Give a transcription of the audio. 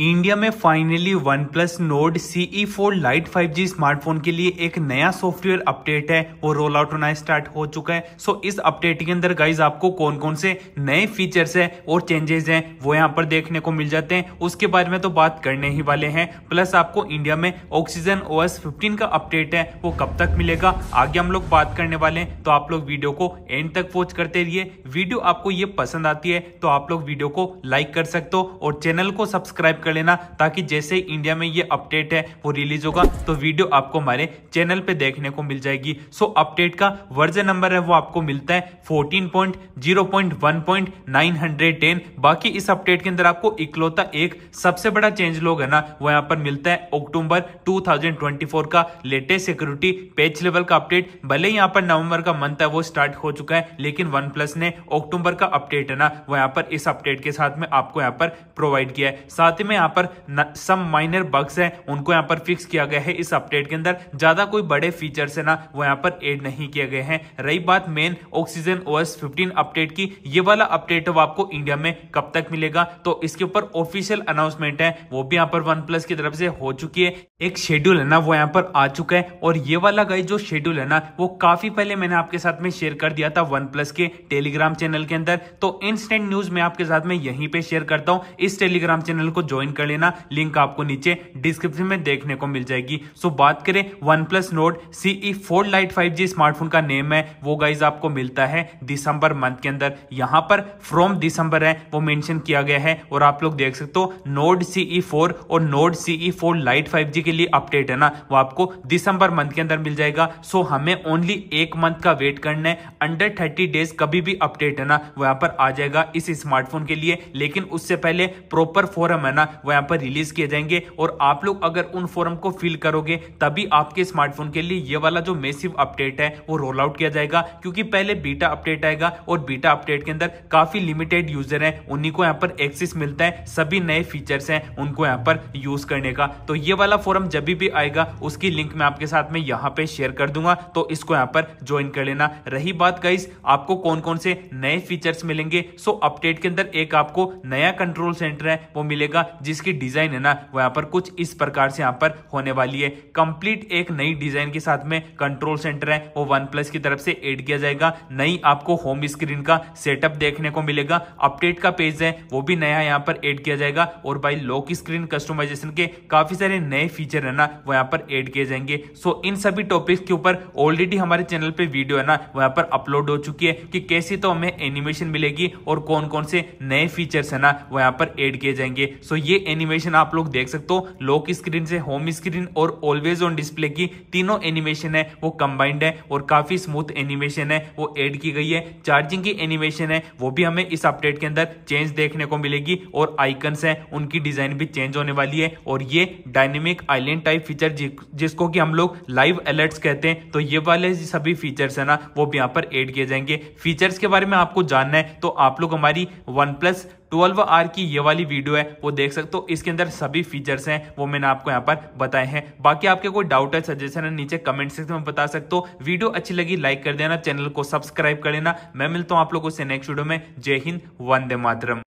India में finally OnePlus Nord CE four lite five G smartphone के लिए एक नया सॉफ्टवेयर अपडेट है वो रोल आउट होना स्टार्ट हो चुका है सो इस अपडेट के अंदर गाइज आपको कौन कौन से नए फीचर्स हैं और चेंजेस हैं वो यहाँ पर देखने को मिल जाते हैं उसके बारे में तो बात करने ही वाले हैं प्लस आपको इंडिया में ऑक्सीजन ओ एस फिफ्टीन का अपडेट है वो कब तक मिलेगा आगे हम लोग बात करने वाले हैं तो आप लोग वीडियो को एंड तक वॉच करते रहिए वीडियो आपको ये पसंद आती है तो आप लोग वीडियो को लाइक कर सकते हो और चैनल को सब्सक्राइब कर लेना ताकि जैसे इंडिया में ये अपडेट है वो रिलीज होगा तो वीडियो आपको हमारे चैनल पे देखने को मिल जाएगी सो अपडेट का वर्जन नंबर है वो आपको मिलता है fourteen point zero point one point nine hundred ten बाकी इस अपडेट के अंदर आपको इकलौता एक सबसे बड़ा चेंज लोग है ना वो यहाँ पर मिलता है अक्टूबर टू का लेटेस्ट सिक्योरिटी पेज लेवल का अपडेट भले यहाँ पर नवंबर का मंथ है वो स्टार्ट हो चुका है लेकिन वन ने अक्टूबर का अपडेट है ना वो यहाँ पर इस अपडेट के साथ में आपको यहाँ पर प्रोवाइड किया है साथ ही में यहाँ पर सम माइनर बग्स हैं उनको यहाँ पर फिक्स किया गया है इस अपडेट के अंदर ज्यादा कोई बड़े फीचर से ना वो यहाँ पर एड नहीं किया गया है रही बात मेन ऑक्सीजन ओएस 15 अपडेट की ये वाला अपडेट अब आपको इंडिया में कब तक मिलेगा तो इसके ऊपर ऑफिशियल अनाउंसमेंट है वो भी यहाँ पर वन की तरफ से हो चुकी है एक शेड्यूल है ना वो यहाँ पर आ चुका है और ये वाला गई जो शेड्यूल है ना वो काफी पहले मैंने आपके साथ में शेयर कर दिया था वन प्लस के टेलीग्राम चैनल के अंदर तो इंस्टेंट न्यूज में आपके साथ में यहीं पे शेयर करता हूँ इस टेलीग्राम चैनल को ज्वाइन ज्वाइन कर लेना लिंक आपको नीचे डिस्क्रिप्शन में देखने को मिल जाएगी सो बात करें OnePlus Nord CE four lite five G smartphone का नेम है वो गाइज आपको मिलता है दिसंबर मंथ के अंदर यहां पर फ्रॉम दिसंबर है वो मेंशन किया गया है और आप लोग देख सकते हो नोड सीई फोर और Nord CE four lite five G के लिए अपडेट है ना वो आपको दिसंबर मंथ के अंदर मिल जाएगा सो हमें ओनली एक मंथ का वेट करना है अंडर थर्टी डेज कभी भी अपडेट है ना वहां पर आ जाएगा इस स्मार्टफोन के लिए लेकिन उससे पहले प्रॉपर फॉरम है ना वो यहाँ पर रिलीज किए जाएंगे और आप लोग अगर उन फॉर्म को फिल करोगे तभी आपके स्मार्टफोन के लिए ये वाला जो मेसिव अपडेट है वो रोल आउट किया जाएगा क्योंकि पहले बीटा अपडेट आएगा और बीटा अपडेट के अंदर काफी लिमिटेड यूजर है उन्हीं को यहाँ पर एक्सेस मिलता है सभी नए फीचर्स हैं उनको यहाँ पर यूज करने का तो ये वाला फॉर्म जब भी आएगा उसकी लिंक मैं आपके साथ में यहाँ पे शेयर कर दूंगा तो इसको यहाँ पर ज्वाइन कर लेना रही बात गाइस आपको कौन कौन से नए फीचर्स मिलेंगे सो अपडेट के अंदर एक आपको नया कंट्रोल सेंटर है वो मिलेगा जिसकी डिजाइन है ना वो यहाँ पर कुछ इस प्रकार से यहाँ पर होने वाली है कंप्लीट एक नई डिजाइन के साथ में कंट्रोल सेंटर है वो वन प्लस की तरफ से एड किया जाएगा नई आपको होम स्क्रीन का सेटअप देखने को मिलेगा अपडेट का पेज है वो भी नया यहाँ पर एड किया जाएगा और भाई लॉक स्क्रीन कस्टमाइजेशन के काफी सारे नए फीचर है ना वो यहाँ पर एड किए जाएंगे सो इन सभी टॉपिक्स के ऊपर ऑलरेडी हमारे चैनल पे वीडियो है ना वो यहाँ पर अपलोड हो चुकी है कि कैसी तो हमें एनिमेशन मिलेगी और कौन कौन से नए फीचर्स है ना वो यहाँ पर एड किए जाएंगे सो ये ये एनिमेशन आप लोग देख सकते हो लॉक स्क्रीन से होम स्क्रीन और ऑलवेज ऑन डिस्प्ले की तीनों एनिमेशन है वो कंबाइंड है और काफी स्मूथ एनिमेशन है वो एड की गई है चार्जिंग की एनिमेशन है वो भी हमें इस अपडेट के अंदर चेंज देखने को मिलेगी और आइकन है उनकी डिजाइन भी चेंज होने वाली है और ये डायनेमिक आइलैंड टाइप फीचर जिसको कि हम लोग लाइव अलर्ट्स कहते हैं तो ये वाले सभी फीचर्स है ना वो भी यहाँ पर एड किए जाएंगे फीचर्स के बारे में आपको जानना है तो आप लोग हमारी वन प्लस ट्वेल्व आर की ये वाली वीडियो है वो देख सकते हो इसके अंदर सभी फीचर्स हैं वो मैंने आपको यहाँ पर बताए हैं बाकी आपके कोई डाउट है सजेशन है नीचे कमेंट सेक्शन में बता सकते हो वीडियो अच्छी लगी लाइक कर देना चैनल को सब्सक्राइब कर लेना मैं मिलता हूँ आप लोगों से नेक्स्ट वीडियो में जय हिंद वंदे मातरम